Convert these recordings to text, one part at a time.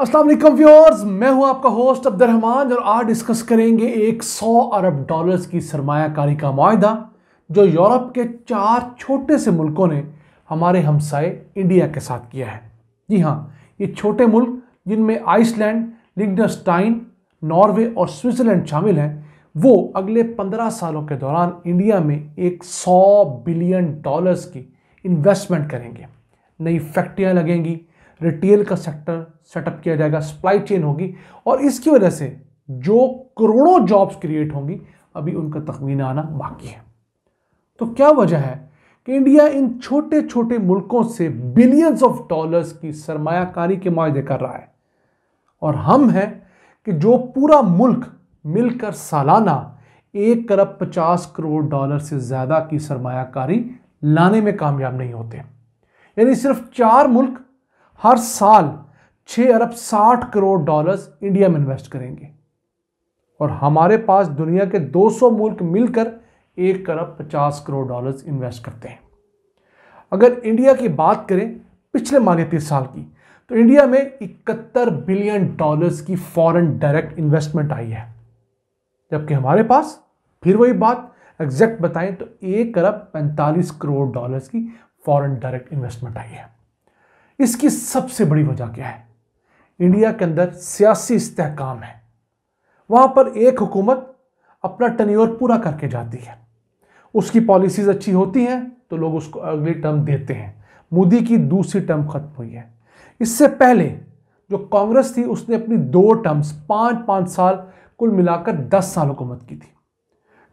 Aslam viewers मैं हूं आपका होस्ट अब्दुलरहमान और आज डिस्कस करेंगे एक सौ अरब डॉलर्स की सरमाकारी का माह जो यूरोप के चार छोटे से मुल्कों ने हमारे हमसाए इंडिया के साथ किया है जी हाँ ये छोटे मुल्क जिनमें आइसलैंड लिंगस्टाइन नॉर्वे और स्विट्ज़रलैंड शामिल हैं वो अगले पंद्रह सालों के दौरान इंडिया में एक सौ बिलियन डॉलर्स की इन्वेस्टमेंट करेंगे नई फैक्ट्रियाँ लगेंगी रिटेल का सेक्टर सेटअप किया जाएगा सप्लाई चेन होगी और इसकी वजह से जो करोड़ों जॉब्स क्रिएट होंगी अभी उनका तखमीना आना बाकी है तो क्या वजह है कि इंडिया इन छोटे छोटे मुल्कों से बिलियंस ऑफ डॉलर्स की सरमायाकारी के मायदे कर रहा है और हम हैं कि जो पूरा मुल्क मिलकर सालाना एक अरब पचास करोड़ डॉलर से ज़्यादा की सरमायाकारी लाने में कामयाब नहीं होते यानी सिर्फ चार मुल्क हर साल 6 अरब 60 करोड़ डॉलर्स इंडिया में इन्वेस्ट करेंगे और हमारे पास दुनिया के 200 मुल्क मिलकर एक अरब 50 करोड़ डॉलर्स इन्वेस्ट करते हैं अगर इंडिया की बात करें पिछले मालियाती साल की तो इंडिया में इकहत्तर बिलियन डॉलर्स की फॉरेन डायरेक्ट इन्वेस्टमेंट आई है जबकि हमारे पास फिर वही बात एग्जैक्ट बताएं तो एक अरब पैंतालीस करोड़ डॉलर्स की फॉरेन डायरेक्ट इन्वेस्टमेंट आई है इसकी सबसे बड़ी वजह क्या है इंडिया के अंदर सियासी इस्तेकाम है वहाँ पर एक हुकूमत अपना टनियोर पूरा करके जाती है उसकी पॉलिसीज़ अच्छी होती हैं तो लोग उसको अगली टर्म देते हैं मोदी की दूसरी टर्म खत्म हुई है इससे पहले जो कांग्रेस थी उसने अपनी दो टर्म्स पाँच पाँच साल कुल मिलाकर दस साल हुकूमत की थी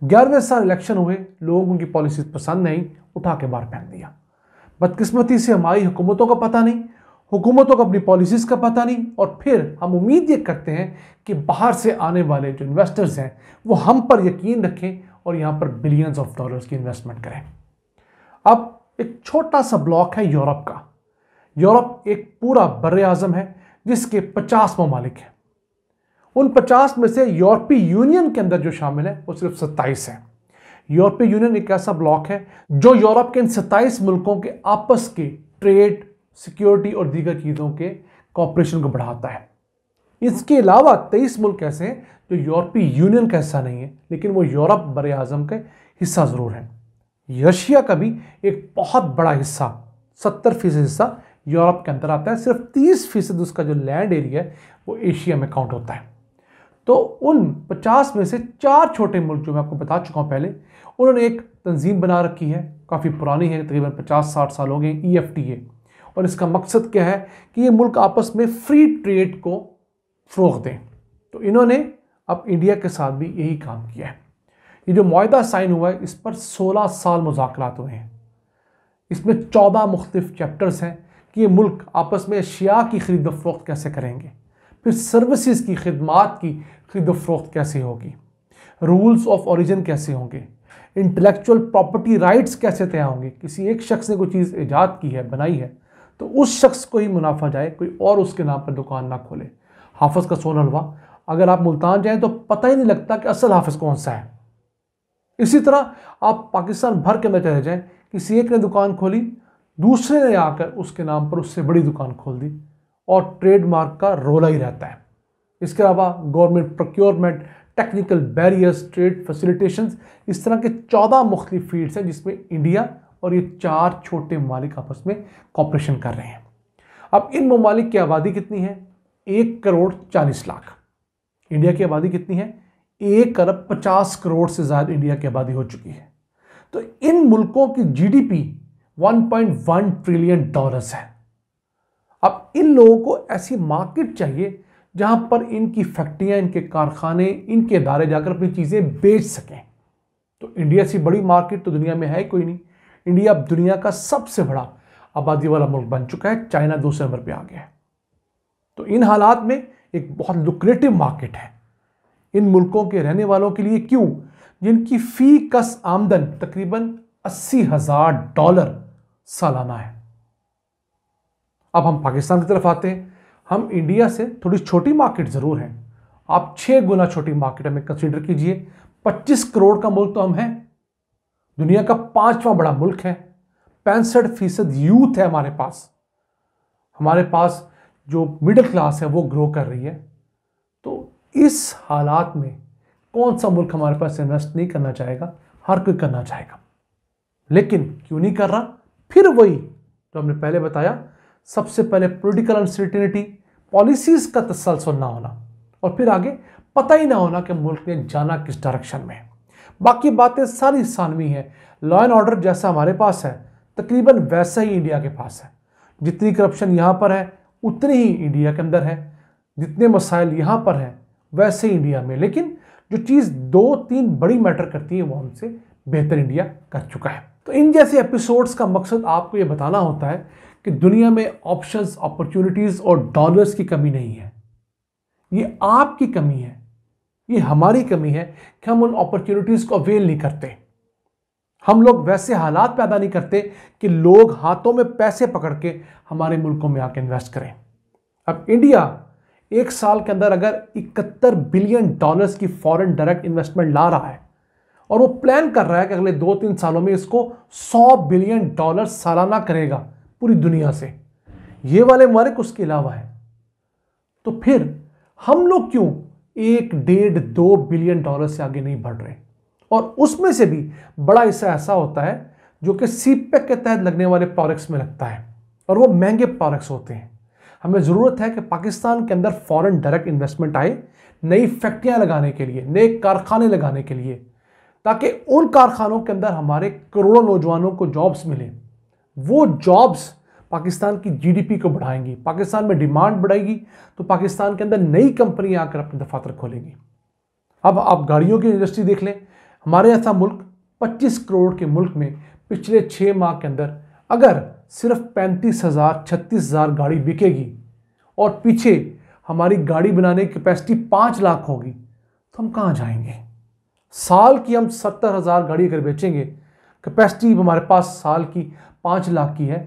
ग्यारहवें साल इलेक्शन हुए लोगों की पॉलिसीज पसंद नहीं उठा के बाहर फेंक दिया बदकिस्मती से हमारी हुकूमतों का पता नहीं हुकूमतों को अपनी पॉलिसीज़ का पता नहीं और फिर हम उम्मीद ये करते हैं कि बाहर से आने वाले जो इन्वेस्टर्स हैं वो हम पर यकीन रखें और यहाँ पर बिलियंस ऑफ डॉलर्स की इन्वेस्टमेंट करें अब एक छोटा सा ब्लॉक है यूरोप का यूरोप एक पूरा बर अज़म है जिसके पचास ममालिक हैं उन पचास में से यूरोपीय यूनियन के अंदर जो शामिल है वो सिर्फ सत्ताईस हैं यूरोपीय यूनियन एक ऐसा ब्लॉक है जो यूरोप के इन सत्ताईस मुल्कों के आपस के ट्रेड सिक्योरिटी और दीगर चीज़ों के कॉपरेशन को बढ़ाता है इसके अलावा तेईस मुल्क ऐसे हैं जो यूरोपीय यूनियन का हिस्सा नहीं है लेकिन वो यूरोप बर अजम का हिस्सा ज़रूर है रशिया का भी एक बहुत बड़ा हिस्सा सत्तर फीसद हिस्सा यूरोप के अंदर आता है सिर्फ तीस फीसद उसका जो लैंड एरिया है वो एशिया में काउंट होता है तो उन 50 में से चार छोटे मुल्क जो मैं आपको बता चुका हूँ पहले उन्होंने एक तंजीम बना रखी है काफ़ी पुरानी है तकरीबन 50-60 साल हो गए ई एफ टी ए और इसका मकसद क्या है कि ये मुल्क आपस में फ्री ट्रेड को फ़रोग दें तो इन्होंने अब इंडिया के साथ भी यही काम किया है ये जो माहा साइन हुआ है इस पर सोलह साल मुजाकर हुए हैं इसमें चौदह मुख्तफ चैप्टर्स हैं कि ये मुल्क आपस में अशिया की खरीद फरोख्त कैसे करेंगे फिर सर्विसेज की खदमात की खरीद फरोख्त कैसे होगी रूल्स ऑफ ओरिजिन कैसे होंगे इंटेलेक्चुअल प्रॉपर्टी राइट्स कैसे तय होंगे किसी एक शख्स ने कोई चीज़ ईजाद की है बनाई है तो उस शख्स को ही मुनाफा जाए कोई और उसके नाम पर दुकान ना खोले हाफज का सोन हलवा अगर आप मुल्तान जाएँ तो पता ही नहीं लगता कि असल हाफज कौन सा है इसी तरह आप पाकिस्तान भर के अंदर चले जाएँ किसी एक ने दुकान खोली दूसरे ने आकर उसके नाम पर उससे बड़ी दुकान खोल दी और ट्रेडमार्क का रोला ही रहता है इसके अलावा government procurement technical barriers trade facilitation इस तरह के चौदह मुख्त फील्ड्स हैं जिसमें इंडिया और ये चार छोटे ममालिक आपस में कॉपरेशन कर रहे हैं अब इन ममालिक की आबादी कितनी है एक करोड़ चालीस लाख इंडिया की आबादी कितनी है एक अरब पचास करोड़ से ज़्यादा इंडिया की आबादी हो चुकी है तो इन मुल्कों की जीडीपी 1.1 ट्रिलियन डॉलर्स है अब इन लोगों को ऐसी मार्केट चाहिए जहाँ पर इनकी फैक्ट्रियाँ इनके कारखाने इनके इदारे जाकर अपनी चीज़ें बेच सकें तो इंडिया से बड़ी मार्केट तो दुनिया में है कोई नहीं इंडिया अब दुनिया का सबसे बड़ा आबादी वाला मुल्क बन चुका है चाइना दूसरे नंबर पर आ गया है तो इन हालात में एक बहुत लुक्रेटिव मार्केट है इन मुल्कों के रहने वालों के लिए क्यों जिनकी फ़ी कस आमदन तकरीबन अस्सी हज़ार डॉलर सालाना है अब हम पाकिस्तान की तरफ आते हैं हम इंडिया से थोड़ी छोटी मार्केट ज़रूर हैं आप छः गुना छोटी मार्केट हमें कंसिडर कीजिए पच्चीस करोड़ का मुल्क तो हम हैं दुनिया का पांचवा बड़ा मुल्क है पैंसठ फीसद यूथ है हमारे पास हमारे पास जो मिडिल क्लास है वो ग्रो कर रही है तो इस हालात में कौन सा मुल्क हमारे पास इन्वेस्ट नहीं करना चाहेगा हर कोई करना चाहेगा लेकिन क्यों नहीं कर रहा फिर वही जो हमने पहले बताया सबसे पहले पोलिटिकल अनसर्टिनिटी पॉलिसीज़ का तसलसल ना होना और फिर आगे पता ही ना होना कि मुल्क ने जाना किस डायरेक्शन में बाकी बातें सारी सानवी हैं लॉ एंड ऑर्डर जैसा हमारे पास है तकरीबन वैसा ही इंडिया के पास है जितनी करप्शन यहाँ पर है उतनी ही इंडिया के अंदर है जितने मसाइल यहाँ पर हैं वैसे ही इंडिया में लेकिन जो चीज़ दो तीन बड़ी मैटर करती है वो हमसे बेहतर इंडिया कर चुका है तो इन जैसे एपिसोड्स का मकसद आपको ये बताना होता है कि दुनिया में ऑप्शंस अपॉर्चुनिटीज़ और डॉलर्स की कमी नहीं है ये आपकी कमी है ये हमारी कमी है कि हम उन अपॉर्चुनिटीज़ को अवेल नहीं करते हम लोग वैसे हालात पैदा नहीं करते कि लोग हाथों में पैसे पकड़ के हमारे मुल्कों में आके इन्वेस्ट करें अब इंडिया एक साल के अंदर अगर इकहत्तर बिलियन डॉलर्स की फॉरेन डायरेक्ट इन्वेस्टमेंट ला रहा है और वो प्लान कर रहा है कि अगले दो तीन सालों में इसको 100 बिलियन डॉलर सालाना करेगा पूरी दुनिया से ये वाले मालिक उसके अलावा है तो फिर हम लोग क्यों एक डेढ़ दो बिलियन डॉलर से आगे नहीं बढ़ रहे और उसमें से भी बड़ा हिस्सा ऐसा होता है जो कि सीपैक e के तहत लगने वाले प्रोडक्ट्स में लगता है और वो महंगे प्रोडक्ट्स होते हैं हमें ज़रूरत है कि पाकिस्तान के अंदर फॉरेन डायरेक्ट इन्वेस्टमेंट आए नई फैक्ट्रियाँ लगाने के लिए नए कारखाने लगाने के लिए ताकि उन कारखानों के अंदर हमारे करोड़ों नौजवानों को जॉब्स मिलें वो जॉब्स पाकिस्तान की जीडीपी को बढ़ाएंगी पाकिस्तान में डिमांड बढ़ाएगी तो पाकिस्तान के अंदर नई कंपनियां आकर अपने दफातर खोलेंगी अब आप गाड़ियों की इंडस्ट्री देख लें हमारे ऐसा मुल्क 25 करोड़ के मुल्क में पिछले छः माह के अंदर अगर सिर्फ पैंतीस हज़ार छत्तीस हज़ार गाड़ी बिकेगी और पीछे हमारी गाड़ी बनाने की कैपेसिटी पाँच लाख होगी तो हम कहाँ जाएंगे साल की हम सत्तर हज़ार गाड़ी अगर बेचेंगे कैपेसिटी हमारे पास साल की पाँच लाख की है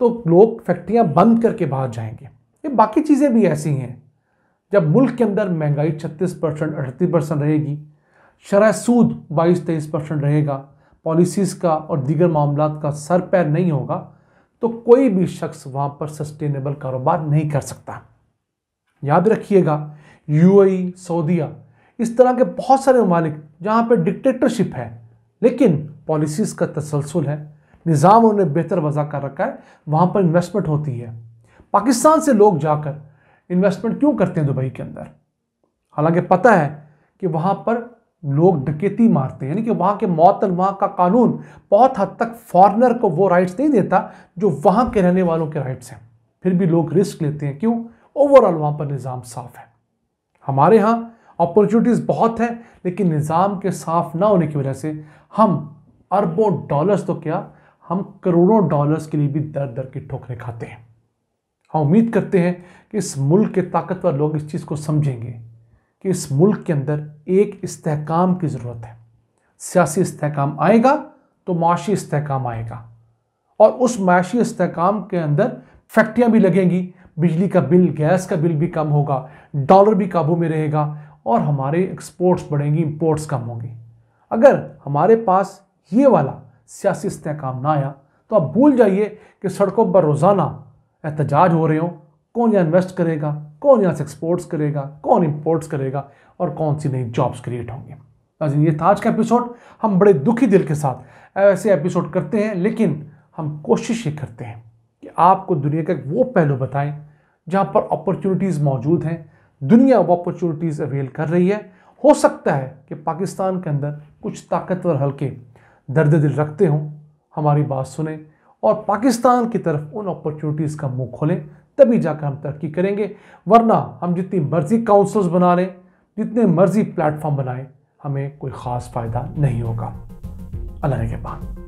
तो लोग फैक्ट्रियाँ बंद करके बाहर जाएंगे ये बाकी चीज़ें भी ऐसी हैं जब मुल्क के अंदर महंगाई 36 परसेंट अड़तीस परसेंट रहेगी शरह सूद 22 तेईस परसेंट रहेगा पॉलिसीज़ का और दीगर मामला का सर पैर नहीं होगा तो कोई भी शख्स वहाँ पर सस्टेनेबल कारोबार नहीं कर सकता याद रखिएगा यूएई सऊदीया इस तरह के बहुत सारे ममालिक जहाँ पर डिक्टेटरशिप है लेकिन पॉलिसीज़ का तसलसल है निज़ाम उन्हें बेहतर वजह कर रखा है वहाँ पर इन्वेस्टमेंट होती है पाकिस्तान से लोग जाकर इन्वेस्टमेंट क्यों करते हैं दुबई के अंदर हालांकि पता है कि वहाँ पर लोग डकेती मारते हैं यानी कि वहाँ के मौतल वहाँ का कानून बहुत हद तक फॉरनर को वो राइट्स नहीं देता जो वहाँ के रहने वालों के राइट्स हैं फिर भी लोग रिस्क लेते हैं क्यों ओवरऑल वहाँ पर निज़ाम साफ है हमारे यहाँ अपॉर्चुनिटीज़ बहुत हैं लेकिन निज़ाम के साफ ना होने की वजह से हम अरबों डॉलर्स तो क्या हम करोड़ों डॉलर्स के लिए भी दर दर की ठोकरें खाते हैं हम हाँ, उम्मीद करते हैं कि इस मुल्क के ताकतवर लोग इस चीज़ को समझेंगे कि इस मुल्क के अंदर एक इसकाम की ज़रूरत है सियासी इसकाम आएगा तो माशी इसकाम आएगा और उस माशी इसकाम के अंदर फैक्ट्रियाँ भी लगेंगी बिजली का बिल गैस का बिल भी कम होगा डॉलर भी काबू में रहेगा और हमारे एक्सपोर्ट्स बढ़ेंगी इम्पोर्ट्स कम होंगी अगर हमारे पास ये वाला सियासी इस्तेकाम ना आया तो आप भूल जाइए कि सड़कों पर रोज़ाना एहतजाज हो रहे हो कौन यहाँ इन्वेस्ट करेगा कौन यहाँ से एक्सपोर्ट्स करेगा कौन इम्पोर्ट्स करेगा और कौन सी नई जॉब्स क्रिएट होंगे नाजिन ये था आज का एपिसोड हम बड़े दुखी दिल के साथ ऐसे एपिसोड करते हैं लेकिन हम कोशिश ये करते हैं कि आपको दुनिया का वो पहलू बताएं जहाँ पर अपॉर्चुनिटीज़ मौजूद हैं दुनिया वो अपॉर्चुनिटीज़ अवेल कर रही है हो सकता है कि पाकिस्तान के अंदर कुछ ताकतवर हल्के दर्द दिल रखते हों हमारी बात सुने और पाकिस्तान की तरफ उन अपॉर्चुनिटीज़ का मुंह खोलें तभी जाकर हम तरक्की करेंगे वरना हम जितनी मर्जी काउंसल्स बना लें जितने मर्जी प्लेटफॉर्म बनाएं हमें कोई ख़ास फ़ायदा नहीं होगा अल्लाह के पास